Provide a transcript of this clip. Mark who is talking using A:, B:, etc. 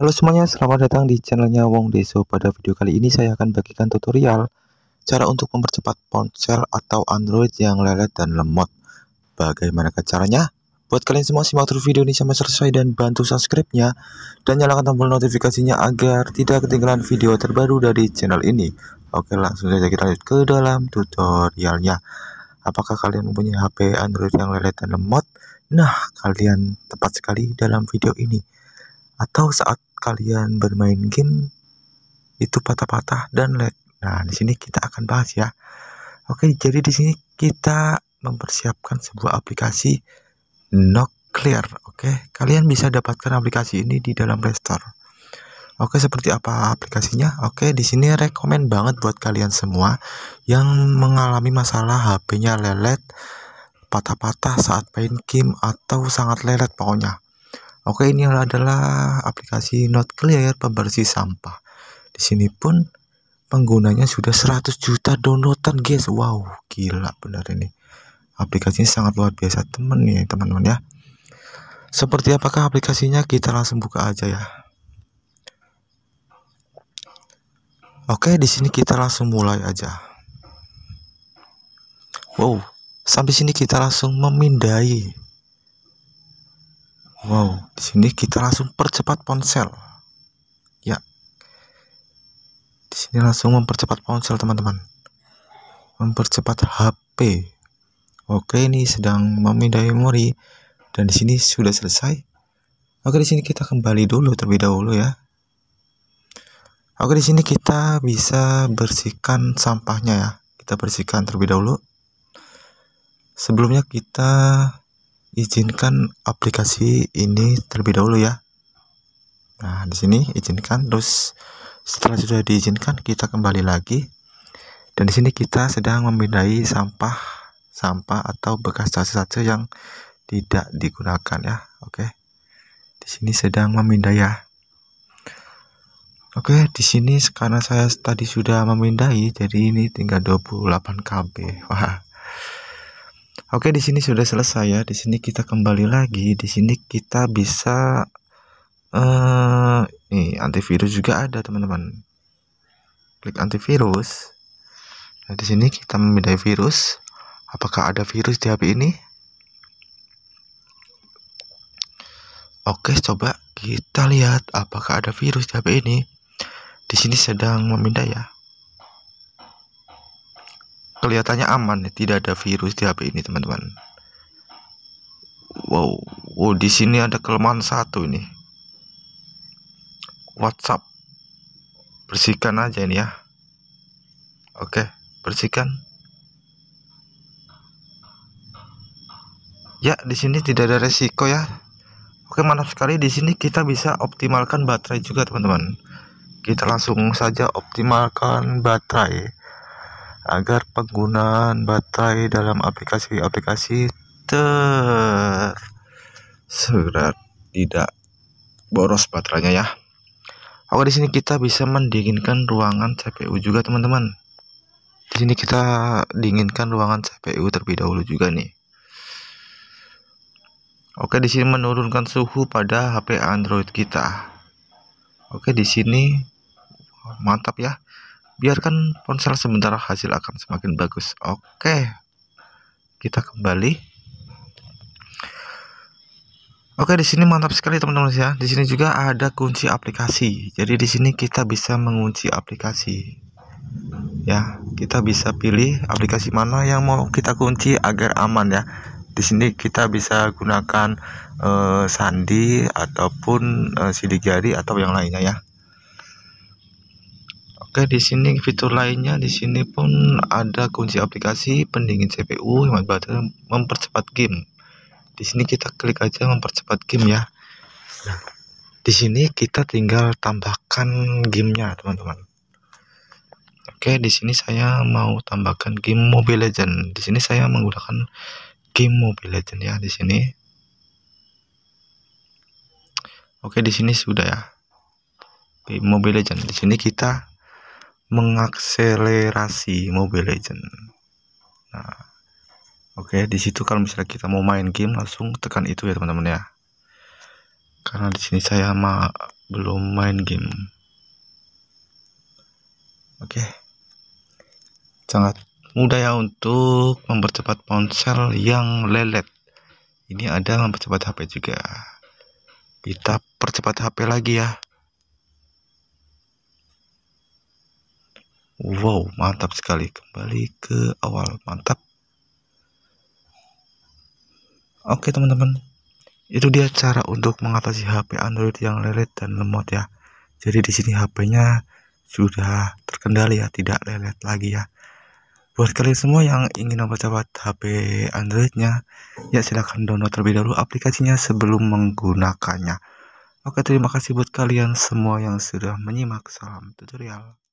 A: Halo semuanya, selamat datang di channelnya Wong Deso. Pada video kali ini saya akan bagikan tutorial cara untuk mempercepat ponsel atau Android yang lelet dan lemot. bagaimana caranya? Buat kalian semua simak terus video ini sampai selesai dan bantu subscribe-nya dan nyalakan tombol notifikasinya agar tidak ketinggalan video terbaru dari channel ini. Oke langsung saja kita lanjut ke dalam tutorialnya. Apakah kalian mempunyai HP Android yang lelet dan lemot? Nah, kalian tepat sekali dalam video ini. Atau saat kalian bermain game itu patah-patah dan lag. Nah, di sini kita akan bahas ya. Oke, jadi di sini kita mempersiapkan sebuah aplikasi Clear. Oke, kalian bisa dapatkan aplikasi ini di dalam Play Store. Oke, seperti apa aplikasinya? Oke, di sini rekomend banget buat kalian semua yang mengalami masalah HP-nya lelet, patah-patah saat main game atau sangat lelet pokoknya. Oke, ini adalah aplikasi Not Clear pembersih sampah. Di sini pun penggunanya sudah 100 juta downloadan, guys. Wow, gila benar ini. Aplikasinya sangat luar biasa, temen nih, teman-teman ya. Seperti apakah aplikasinya? Kita langsung buka aja ya. Oke, di sini kita langsung mulai aja. Wow, sampai sini kita langsung memindai Wow, di sini kita langsung percepat ponsel. Ya. Di sini langsung mempercepat ponsel, teman-teman. Mempercepat HP. Oke, ini sedang memindai memori dan di sini sudah selesai. Oke, di sini kita kembali dulu terlebih dahulu ya. Oke, di sini kita bisa bersihkan sampahnya ya. Kita bersihkan terlebih dahulu. Sebelumnya kita izinkan aplikasi ini terlebih dahulu ya nah di sini izinkan terus setelah sudah diizinkan kita kembali lagi dan di sini kita sedang memindai sampah sampah atau bekas satu-satu yang tidak digunakan ya oke di sini sedang memindai ya Oke, di sini karena saya tadi sudah memindai, jadi ini tinggal 28 KB. Wah, Oke, di sini sudah selesai ya. Di sini kita kembali lagi. Di sini kita bisa uh, nih antivirus juga ada, teman-teman. Klik antivirus. Nah, di sini kita memindai virus. Apakah ada virus di HP ini? Oke, coba kita lihat apakah ada virus di HP ini. Di sini sedang memindai ya kelihatannya aman tidak ada virus di HP ini teman-teman wow wow di sini ada kelemahan satu ini WhatsApp bersihkan aja ini ya oke bersihkan ya di sini tidak ada resiko ya oke mantap sekali di sini kita bisa optimalkan baterai juga teman-teman kita langsung saja optimalkan baterai agar penggunaan baterai dalam aplikasi-aplikasi segera tidak boros baterainya ya. Oke di sini kita bisa mendinginkan ruangan CPU juga teman-teman. Di sini kita dinginkan ruangan CPU terlebih dahulu juga nih. Oke di sini menurunkan suhu pada HP Android kita. Oke di sini mantap ya biarkan ponsel sementara hasil akan semakin bagus oke kita kembali Oke, di sini mantap sekali teman-teman ya. Di sini juga ada kunci aplikasi. Jadi di sini kita bisa mengunci aplikasi. Ya, kita bisa pilih aplikasi mana yang mau kita kunci agar aman ya. Di sini kita bisa gunakan uh, sandi ataupun uh, eh, jari atau yang lainnya ya. Oke, di sini fitur lainnya di sini pun ada kunci aplikasi pendingin CPU hemat baterai mempercepat game. Di sini kita klik aja mempercepat game ya. Nah, di sini kita tinggal tambahkan gamenya teman-teman. Oke, di sini saya mau tambahkan game Mobile Legend. Di sini saya menggunakan game Mobile Legend ya di sini. Oke, di sini sudah ya. Game Mobile Legend. Di sini kita mengakselerasi Mobile Legend. Nah, oke okay, di situ kalau misalnya kita mau main game langsung tekan itu ya teman-teman ya. Karena di sini saya ma belum main game. Oke, okay. sangat mudah ya untuk mempercepat ponsel yang lelet. Ini ada mempercepat HP juga. Kita percepat HP lagi ya. Wow, mantap sekali. Kembali ke awal, mantap. Oke teman-teman, itu dia cara untuk mengatasi HP Android yang lelet dan lemot ya. Jadi di sini HP-nya sudah terkendali ya, tidak lelet lagi ya. Buat kalian semua yang ingin mempercepat HP Android-nya, ya silahkan download terlebih dahulu aplikasinya sebelum menggunakannya. Oke, terima kasih buat kalian semua yang sudah menyimak. Salam tutorial.